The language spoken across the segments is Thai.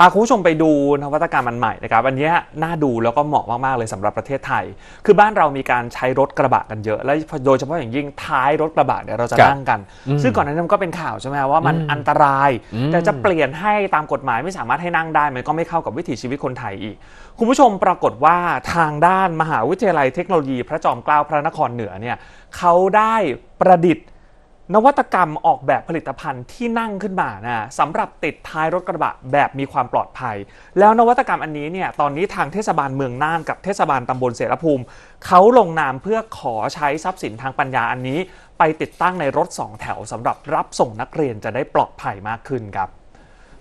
พาคุณผู้ชมไปดูนวัตกรรมันใหม่นะครับอันนี้น่าดูแล้วก็เหมาะมากๆเลยสำหรับประเทศไทย คือบ้านเรามีการใช้รถกระบะกันเยอะ และโดยเฉพาะอย่างยิ่งท้ายรถกระบะเนี่ยเราจะนั่งกัน ซึ่งก่อนหน้านั้นก็เป็นข่าวใช่ไหมว่ามันอันตราย แต่จะเปลี่ยนให้ตามกฎหมายไม่สามารถให้นั่งได้มันก็ไม่เข้ากับวิถีชีวิตคนไทยอีกคุณผู้ชมปรากฏว่าทางด้านมหาวิทยาลัยเทคโนโลยีพระจอมเกล้าพระนครเหนือเนี่ยเขาได้ประดิษฐ์นวัตกรรมออกแบบผลิตภัณฑ์ที่นั่งขึ้นมานะสำหรับติดท้ายรถกระบะแบบมีความปลอดภัย แล้วนวัตกรรมอันนี้เนี่ยตอนนี้ทางเทศบาลเมืองน่านกับเทศบาลตำบลเสรภูมิเขาลงนามเพื่อขอใช้ทรัพย์สินทางปัญญาอันนี้ไปติดตั้งในรถสองแถวสำหรับรับส่งนักเรียนจะได้ปลอดภัยมากขึ้นครับ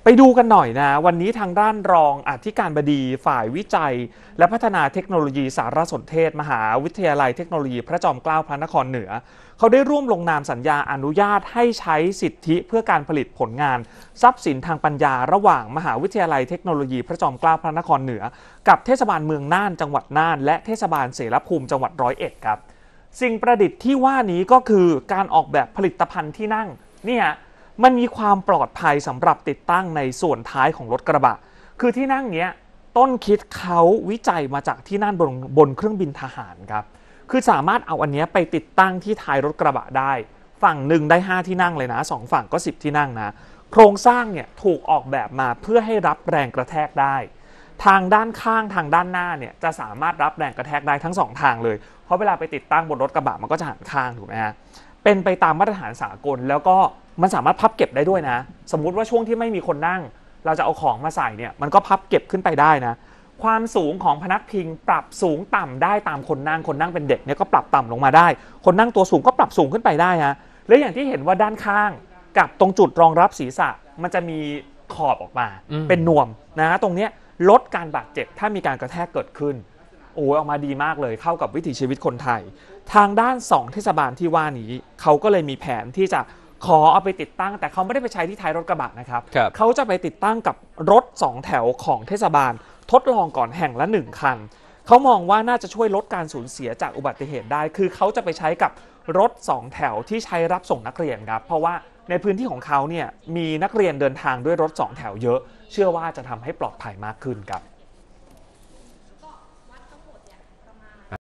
ไปดูกันหน่อยนะวันนี้ทางด้านรอง อธิการบดีฝ่ายวิจัยและพัฒนาเทคโนโลยีสารสนเทศ มหาวิทยาลัยเทคโนโลยีพระจอมเกล้าพระนครเหนือ เขาได้ร่วมลงนามสัญญาอนุญาต ให้ใช้สิทธิเพื่อการผลิตผลงาน ทรัพย์สินทางปัญญาระหว่างมหาวิทยาลัยเทคโนโลยีพระจอมเกล้าพระนครเหนือ กับเทศบาลเมืองน่าน จังหวัดน่าน และเทศบาลเสรภูมิจังหวัดร้อยเอ็ดครับสิ่งประดิษฐ์ที่ว่านี้ก็คือการออกแบบผลิตภัณฑ์ที่นั่งนี่ฮะมันมีความปลอดภัยสำหรับติดตั้งในส่วนท้ายของรถกระบะ คือที่นั่งเนี้ยต้นคิดเขาวิจัยมาจากที่นั่นบนบนเครื่องบินทหารครับ คือสามารถเอาอันเนี้ยไปติดตั้งที่ท้ายรถกระบะได้ ฝั่งหนึ่งได้ 5 ที่นั่งเลยนะ2 ฝั่งก็ 10 ที่นั่งนะ โครงสร้างเนี่ยถูกออกแบบมาเพื่อให้รับแรงกระแทกได้ ทางด้านข้างทางด้านหน้าเนี่ยจะสามารถรับแรงกระแทกได้ทั้ง2ทางเลยเพราะเวลาไปติดตั้งบนรถกระบะมันก็จะหันข้าง ถูกไหมฮะ เป็นไปตามมาตรฐานสากลแล้วก็มันสามารถพับเก็บได้ด้วยนะ สมมุติว่าช่วงที่ไม่มีคนนั่ง เราจะเอาของมาใส่เนี่ย มันก็พับเก็บขึ้นไปได้นะ ความสูงของพนักพิงปรับสูงต่ำได้ตามคนนั่ง คนนั่งเป็นเด็กเนี่ยก็ปรับต่ำลงมาได้ คนนั่งตัวสูงก็ปรับสูงขึ้นไปได้นะและอย่างที่เห็นว่าด้านข้างกับตรงจุดรองรับศีรษะ มันจะมีขอบออกมา เป็นนวมนะตรงเนี้ยลดการบาดเจ็บถ้ามีการกระแทกเกิดขึ้น โอ้ยออกมาดีมากเลยเข้ากับวิถีชีวิตคนไทย ทางด้าน2เทศบาลที่ว่านี้ เขาก็เลยมีแผนที่จะขอเอาไปติดตั้งแต่เขาไม่ได้ไปใช้ที่ท้ายรถกระบะนะครับรบเขาจะไปติดตั้งกับรถ 2 แถวของเทศบาล ทดลองก่อนแห่งละ 1คัน เขามองว่าน่าจะช่วยลดการสูญเสียจากอุบัติเหตุได้ คือเขาจะไปใช้กับรถ 2 แถวที่ใช้รับส่งนักเรียนครับเพราะว่าในพื้นที่ของเขาเนี่ยมีนักเรียนเดินทางด้วยรถ 2 แถวเยอะ เชื่อว่าจะทำให้ปลอดภัยมากขึ้นครับ